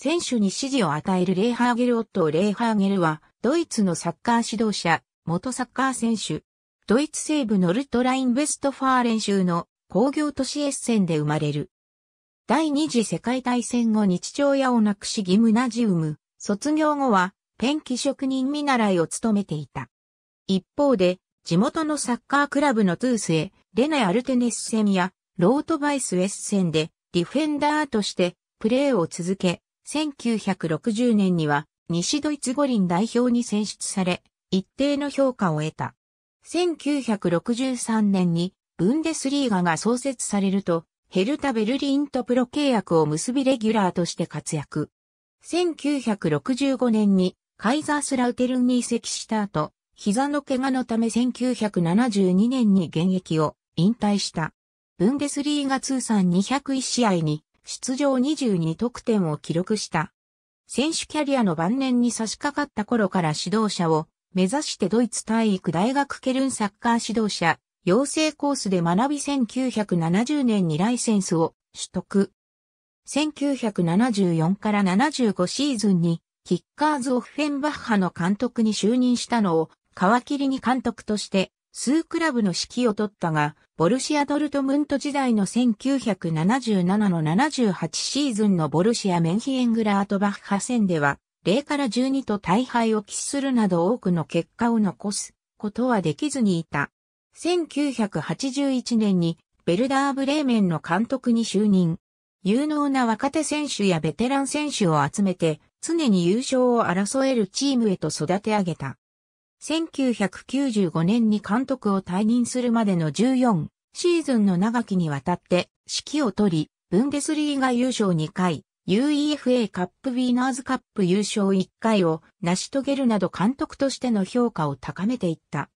選手に指示を与えるレイハーゲル・オットー・レイハーゲルは、ドイツのサッカー指導者、元サッカー選手。ドイツ西部ノルトライン・ベストファーレン州の工業都市エッセンで生まれる。第二次世界大戦後に父親を亡くしギムナジウム、卒業後はペンキ職人見習いを務めていた。一方で、地元のサッカークラブのトゥースへ、レネ・アルテネッセンやロートバイスエッセンでディフェンダーとしてプレーを続け、1960年には西ドイツ五輪代表に選出され、一定の評価を得た。1963年にブンデスリーガが創設されると、ヘルタ・ベルリンとプロ契約を結びレギュラーとして活躍。1965年にカイザースラウテルンに移籍した後、膝の怪我のため1972年に現役を引退した。ブンデスリーガ通算201試合に出場22得点を記録した。選手キャリアの晩年に差し掛かった頃から指導者を目指してドイツ体育大学ケルンサッカー指導者養成コースで学び1970年にライセンスを取得。1974から75シーズンにキッカーズ・オフフェンバッハの監督に就任したのを皮切りに監督として数クラブの指揮を取ったが、ボルシア・ドルトムント時代の1977の78シーズンのボルシア・メンヒエングラートバッハ戦では、0から12と大敗を喫するなど多くの結果を残すことはできずにいた。1981年にベルダー・ブレーメンの監督に就任。有能な若手選手やベテラン選手を集めて常に優勝を争えるチームへと育て上げた。1995年に監督を退任するまでの14シーズンの長きにわたって指揮を取り、ブンデスリーガ優勝2回、UEFA カップウィーナーズカップ優勝1回を成し遂げるなど監督としての評価を高めていった。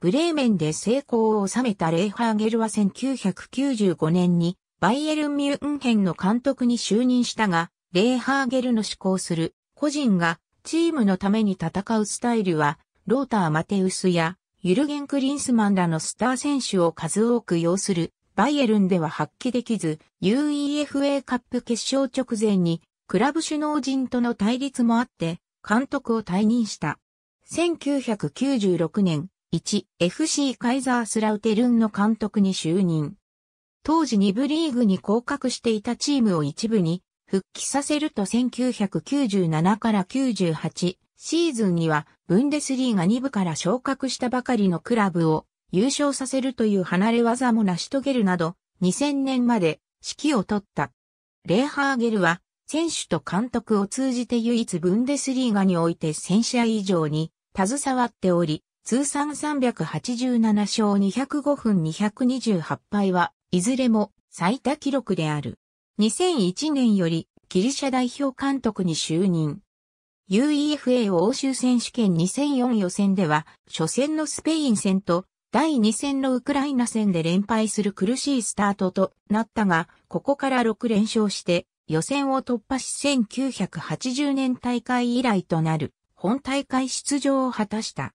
ブレーメンで成功を収めたレイハーゲルは1995年にバイエルン・ミュンヘンの監督に就任したが、レイハーゲルの志向する個人がチームのために戦うスタイルはローター・マテウスや、ユルゲン・クリンスマンらのスター選手を数多く要する、バイエルンでは発揮できず、UEFA カップ決勝直前に、クラブ首脳陣との対立もあって、監督を退任した。1996年、1FC カイザースラウテルンの監督に就任。当時2部リーグに降格していたチームを一部に復帰させると1997から98シーズンにはブンデスリーガ2部から昇格したばかりのクラブを優勝させるという離れ技も成し遂げるなど2000年まで指揮を取った。レーハーゲルは選手と監督を通じて唯一ブンデスリーガにおいて1000試合以上に携わっており、通算387勝205分228敗はいずれも最多記録である。2001年よりギリシャ代表監督に就任。UEFA 欧州選手権2004予選では、初戦のスペイン戦と第2戦のウクライナ戦で連敗する苦しいスタートとなったが、ここから6連勝して予選を突破し1980年大会以来となる本大会出場を果たした。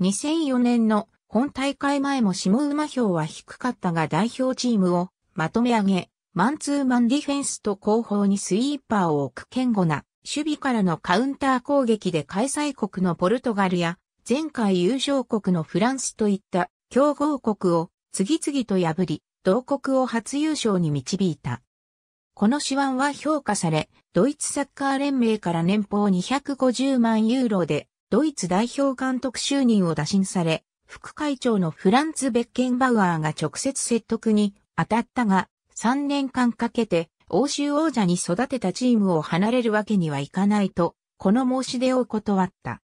2004年の本大会前も下馬評は低かったが代表チームをまとめ上げ、マンツーマンディフェンスと後方にスイーパーを置く堅固な守備からのカウンター攻撃で開催国のポルトガルや、前回優勝国のフランスといった強豪国を次々と破り、同国を初優勝に導いた。この手腕は評価され、ドイツサッカー連盟から年俸250万ユーロで、ドイツ代表監督就任を打診され、副会長のフランツ・ベッケンバウアーが直接説得に当たったが、3年間かけて欧州王者に育てたチームを離れるわけにはいかないと、この申し出を断った。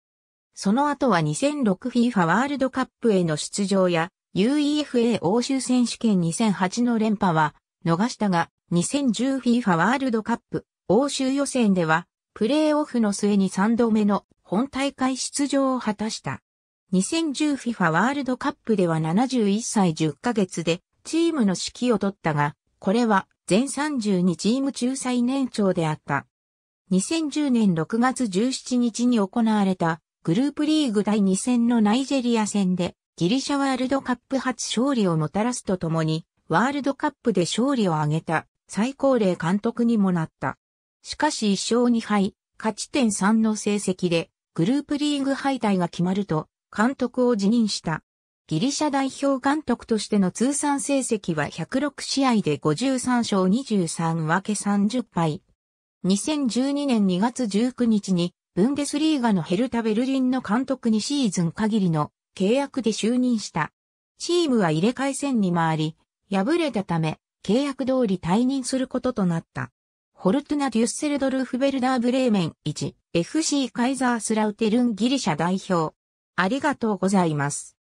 その後は 2006FIFA ワールドカップへの出場や UEFA 欧州選手権2008の連覇は逃したが 2010FIFA ワールドカップ欧州予選ではプレーオフの末に3度目の本大会出場を果たした。2010FIFA ワールドカップでは71歳10ヶ月でチームの指揮を取ったがこれは全32チーム中最年長であった。2010年6月17日に行われたグループリーグ第2戦のナイジェリア戦でギリシャワールドカップ初勝利をもたらすとともにワールドカップで勝利を挙げた最高齢監督にもなった。しかし1勝2敗、勝ち点3の成績でグループリーグ敗退が決まると監督を辞任した。ギリシャ代表監督としての通算成績は106試合で53勝23分け30敗。2012年2月19日に、ブンデスリーガのヘルタ・ベルリンの監督にシーズン限りの契約で就任した。チームは入れ替え戦に回り、敗れたため、契約通り退任することとなった。ホルトナ・デュッセルドルフ・ベルダー・ブレーメン1、FC カイザー・スラウテルンギリシャ代表。ありがとうございます。